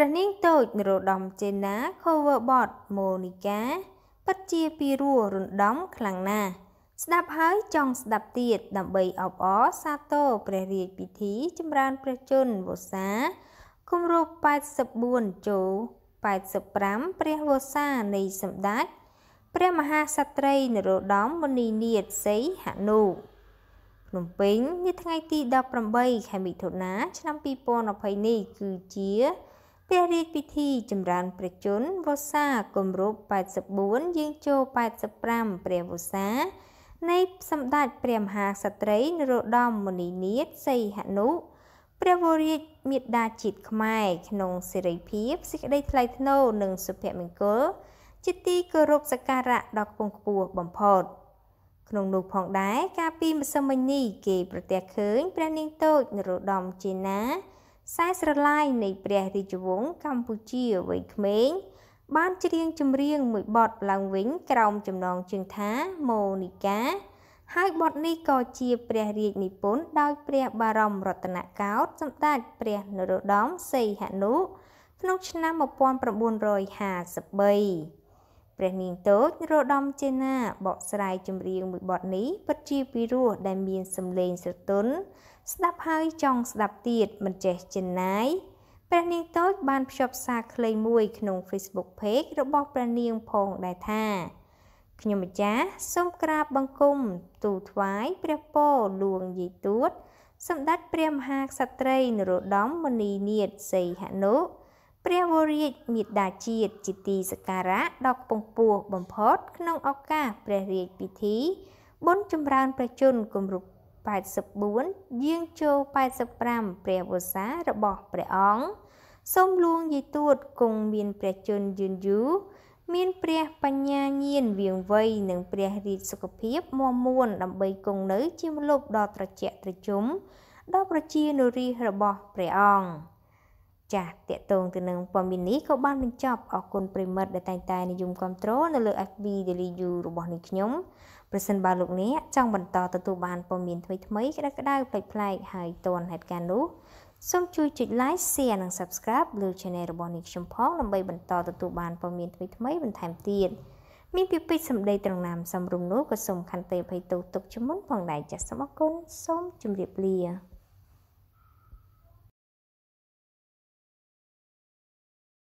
ព្រះនាងតូចនរោត្តមចេណា cover bot ម៉ូនីកាពិតជាពីរោះរណ្ដំខ្លាំងណាស់ស្ដាប់ហើយចង់ស្ដាប់ទៀតដើម្បីអបអរសាទរព្រះរាជពិធីចម្រើនព្រះជន្មវស្សាគម្រប់84ចូល85ព្រះវស្សានៃសម្ដេចព្រះមហាសត្រីនរោត្តមមុនីនាថសីហនុភ្នំពេញនាថ្ងៃទី18ខែមិថុនាឆ្នាំ2020នេះគឺជាព្រះរាជពិធីចម្រើនព្រះជន្មវស្សាគម្រប់84យាងចូល85ព្រះវស្សា នៃសម្ដេចព្រះមហាក្សត្រីនរោត្តមមុនិនាថសីហនុព្រះវររាជមេដាជាតិខ្មែរក្នុងសេរីភាពសេចក្តីថ្លៃថ្នូរនិងសុភមង្គលជាទីគោរពសក្ការៈដ៏គង់ខ្ពស់បំផុតក្នុងនោះផងដែរកាលពីម្សិលមិញនេះគេប្រទះឃើញ ព្រះនាងតូចនរោត្តមជាណាខ្សែស្រឡាយនៃព្រះរាជវង្សកម្ពុជាវ័យក្មេងបានច្រៀងចម្រៀងមួយបទឡើងវិញក្រោមចំណងជើងថាម៉ូនីកាហើយបទនេះក៏ជាព្រះរាជនិពន្ធដោយ ព្រះបារមរតនកោដ្ឋសម្ដេចព្រះនរោត្តមសីហនុក្នុងឆ្នាំ1953ព្រះនាងតូចរដំចេណាបកស្រាយចម្រៀងមួយបទនេះពិតជាពិរោះដែលមានសម្លេងស្រទន់ស្ដាប់ហើយចង់ស្ដាប់ទៀតមិនចេះចិនណាយព្រះនាងតូច បានភ្ជាប់សារខ្លីមួយក្នុង Facebook Page របស់ព្រះនាងផងដែរថាខ្ញុំម្ចាស់សូមក្រាបបង្គំទូលថ្វាយព្រះពរលួងយាយទួតសម្ដេចព្រះមហាក្សត្រី នរោត្តមមុនីនាថសីហនុព្រះវររាជមេដាជាតិជាទីសក្ការៈដ៏ខ្ពង់ខ្ពស់បំផុតក្នុងឱកាសព្រះរាជពិធី បុណ្យចម្រើនប្រជន្មគម្រប់84យាងចូល85ព្រះវស្សារបស់ព្រះអង្គសូមលួងយាយទួតគង់មានព្រះជន្មយឺនយូរមានព្រះបញ្ញាញាណវៀងវៃនិងព្រះរាជសុខភាពមមួនដើម្បីគង់នៅជាម្លប់ដ៏ត្រជាក់ត្រជុំដល់ប្រជានុរាស្ត្ររបស់ព្រះអង្គ។ចាស់តកតងទៅនឹងព័ត៌មាននេះក៏បានបញ្ចប់អរគុណប្រិមិត្តដែលតែងតែនិយមគ្រប់គ្រងនៅលើ FB Daily You របស់នាងខ្ញុំប្រសិនបើលោកអ្នកចង់បន្តទទួលបានព័ត៌មានថ្មីថ្មីក្តៅក្តៅប្លែកប្លែកហើយទាន់ហេតុការណ៍នោះសូមជួយចុច Like Share និង Subscribe លើ Channel របស់នាងខ្ញុំផងដើម្បីបន្តទទួលបានព័ត៌មានថ្មីថ្មីបន្ថែមទៀតមានពីពេចសម្ដីត្រង់ណាមសំរុំនោះក៏សូមខន្តីអភ័យទោសទុកជាមុនផងដែរចាសសូមអរគុណសូមជម្រាបលា